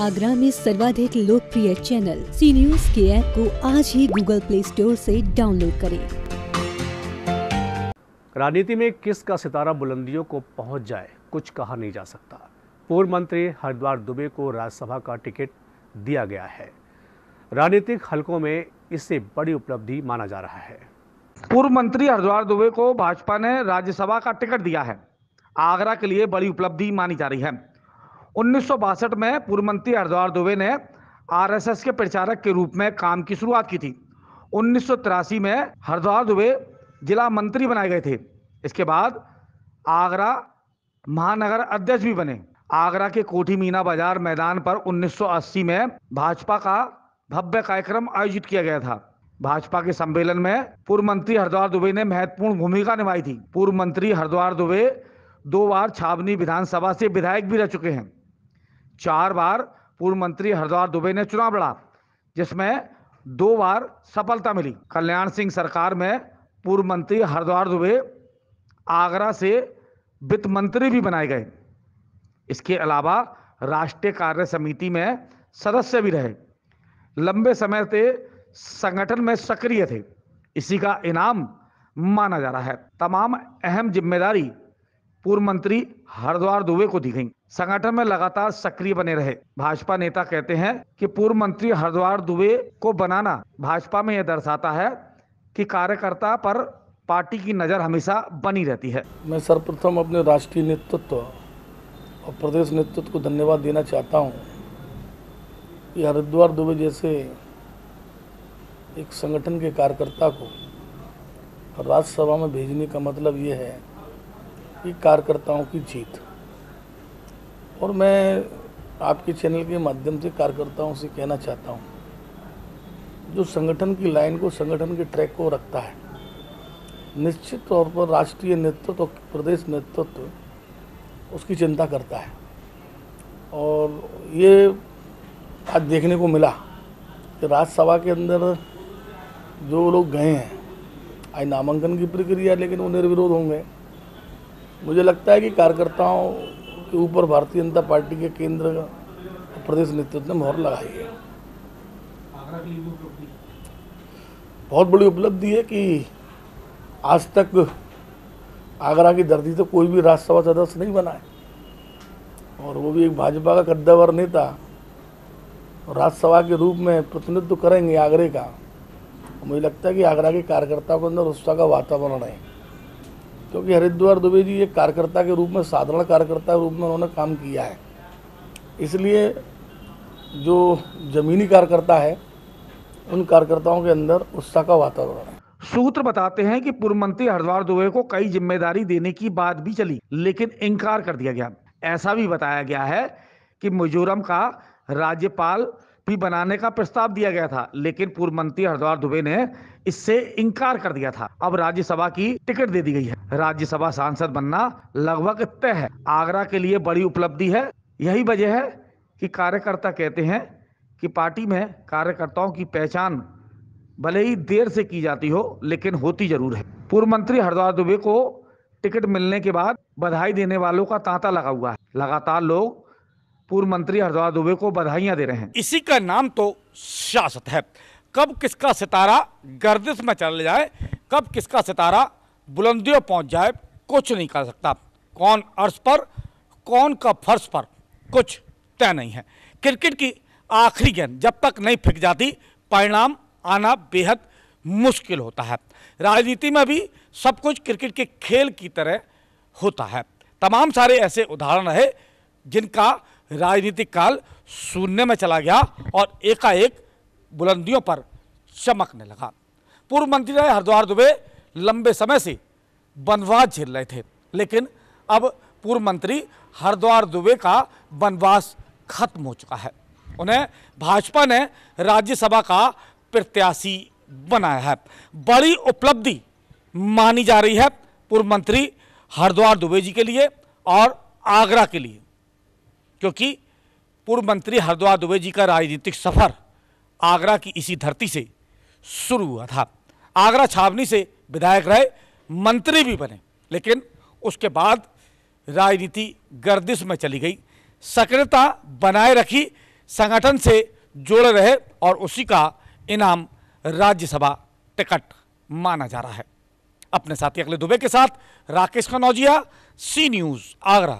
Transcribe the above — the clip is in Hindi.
आगरा में सर्वाधिक लोकप्रिय चैनल सी न्यूज के ऐप को आज ही गूगल प्ले स्टोर से डाउनलोड करें राजनीति में किस का सितारा बुलंदियों को पहुंच जाए कुछ कहा नहीं जा सकता पूर्व मंत्री हरिद्वार दुबे को राज्यसभा का टिकट दिया गया है राजनीतिक हलकों में इसे बड़ी उपलब्धि माना जा रहा है पूर्व मंत्री हरिद्वार दुबे को भाजपा ने राज्यसभा का टिकट दिया है आगरा के लिए बड़ी उपलब्धि मानी जा रही है उन्नीस में पूर्व मंत्री हरिद्वार दुबे ने आरएसएस के प्रचारक के रूप में काम की शुरुआत की थी उन्नीस में हरिद्वार दुबे जिला मंत्री बनाए गए थे इसके बाद आगरा महानगर अध्यक्ष भी बने आगरा के कोठी मीना बाजार मैदान पर 1980 में भाजपा का भव्य कार्यक्रम आयोजित किया गया था भाजपा के सम्मेलन में पूर्व मंत्री हरिद्वार दुबे ने महत्वपूर्ण भूमिका निभाई थी पूर्व मंत्री हरिद्वार दुबे दो बार छावनी विधानसभा से विधायक भी रह चुके हैं चार बार पूर्व मंत्री हरिद्वार दुबे ने चुनाव लड़ा जिसमें दो बार सफलता मिली कल्याण सिंह सरकार में पूर्व मंत्री हरिद्वार दुबे आगरा से वित्त मंत्री भी बनाए गए इसके अलावा राष्ट्रीय कार्य समिति में सदस्य भी रहे लंबे समय से संगठन में सक्रिय थे इसी का इनाम माना जा रहा है तमाम अहम जिम्मेदारी पूर्व मंत्री हरिद्वार दुबे को दी गई संगठन में लगातार सक्रिय बने रहे भाजपा नेता कहते हैं कि पूर्व मंत्री हरिद्वार दुबे को बनाना भाजपा में यह दर्शाता है कि कार्यकर्ता पर पार्टी की नज़र हमेशा बनी रहती है मैं सर्वप्रथम अपने राष्ट्रीय नेतृत्व और प्रदेश नेतृत्व को धन्यवाद देना चाहता हूँ कि हरिद्वार दुबे जैसे एक संगठन के कार्यकर्ता को राज्यसभा में भेजने का मतलब ये है कि कार्यकर्ताओं की जीत और मैं आपके चैनल के माध्यम से कार्यकर्ताओं से कहना चाहता हूँ जो संगठन की लाइन को संगठन के ट्रैक को रखता है निश्चित तौर पर राष्ट्रीय नेतृत्व और प्रदेश नेतृत्व उसकी चिंता करता है और ये आज देखने को मिला कि राज्यसभा के अंदर जो लोग गए हैं आज नामांकन की प्रक्रिया लेकिन वो निर्विरोध होंगे मुझे लगता है कि कार्यकर्ताओं के ऊपर भारतीय जनता पार्टी के केंद्र प्रदेश नेतृत्व ने मोहर लगाई है बहुत बड़ी उपलब्धि है कि आज तक आगरा की धरती तो कोई भी राज्यसभा सदस्य नहीं बना है और वो भी एक भाजपा का कद्दावर नेता राज्यसभा के रूप में प्रतिनिधित्व करेंगे आगरे का मुझे लगता है कि आगरा के कार्यकर्ताओं के अंदर उत्साह का वातावरण है क्योंकि हरिद्वार दुबे जी एक कार्यकर्ता के रूप में साधारण कार्यकर्ता के रूप में उन्होंने काम किया है इसलिए जो जमीनी कार्यकर्ता है उन कार्यकर्ताओं के अंदर उत्साह का वातावरण है सूत्र बताते हैं कि पूर्व मंत्री हरिद्वार दुबे को कई जिम्मेदारी देने की बात भी चली लेकिन इनकार कर दिया गया ऐसा भी बताया गया है कि मिजोरम का राज्यपाल भी बनाने का प्रस्ताव दिया गया था लेकिन पूर्व मंत्री हरिद्वार दुबे ने इससे इंकार कर दिया था अब राज्यसभा की टिकट दे दी गई है राज्यसभा सांसद बनना लगभग तय है आगरा के लिए बड़ी उपलब्धि है यही वजह है कि कार्यकर्ता कहते हैं कि पार्टी में कार्यकर्ताओं की पहचान भले ही देर से की जाती हो लेकिन होती जरूर है पूर्व मंत्री हरिद्वार दुबे को टिकट मिलने के बाद बधाई देने वालों का तांता लगा हुआ है लगातार लोग पूर्व मंत्री हरद्वाज दुबे को बधाइयां दे रहे हैं इसी का नाम तो सियासत है कब किसका सितारा गर्दिश में चल जाए कब किसका सितारा बुलंदियों पहुंच जाए कुछ नहीं कर सकता कौन अर्श पर कौन का फर्श पर कुछ तय नहीं है क्रिकेट की आखिरी गेंद जब तक नहीं फेंक जाती परिणाम आना बेहद मुश्किल होता है राजनीति में भी सब कुछ क्रिकेट के खेल की तरह होता है तमाम सारे ऐसे उदाहरण है जिनका राजनीतिक काल शून्य में चला गया और एकाएक बुलंदियों पर चमकने लगा पूर्व मंत्री रहे हरिद्वार दुबे लंबे समय से वनवास झेल रहे थे लेकिन अब पूर्व मंत्री हरिद्वार दुबे का वनवास खत्म हो चुका है उन्हें भाजपा ने राज्यसभा का प्रत्याशी बनाया है बड़ी उपलब्धि मानी जा रही है पूर्व मंत्री हरिद्वार दुबे जी के लिए और आगरा के लिए क्योंकि पूर्व मंत्री हरद्वार दुबे जी का राजनीतिक सफ़र आगरा की इसी धरती से शुरू हुआ था आगरा छावनी से विधायक रहे मंत्री भी बने लेकिन उसके बाद राजनीति गर्दिश में चली गई सक्रियता बनाए रखी संगठन से जुड़े रहे और उसी का इनाम राज्यसभा टिकट माना जा रहा है अपने साथी अगले दुबे के साथ राकेश खनौजिया सी न्यूज़ आगरा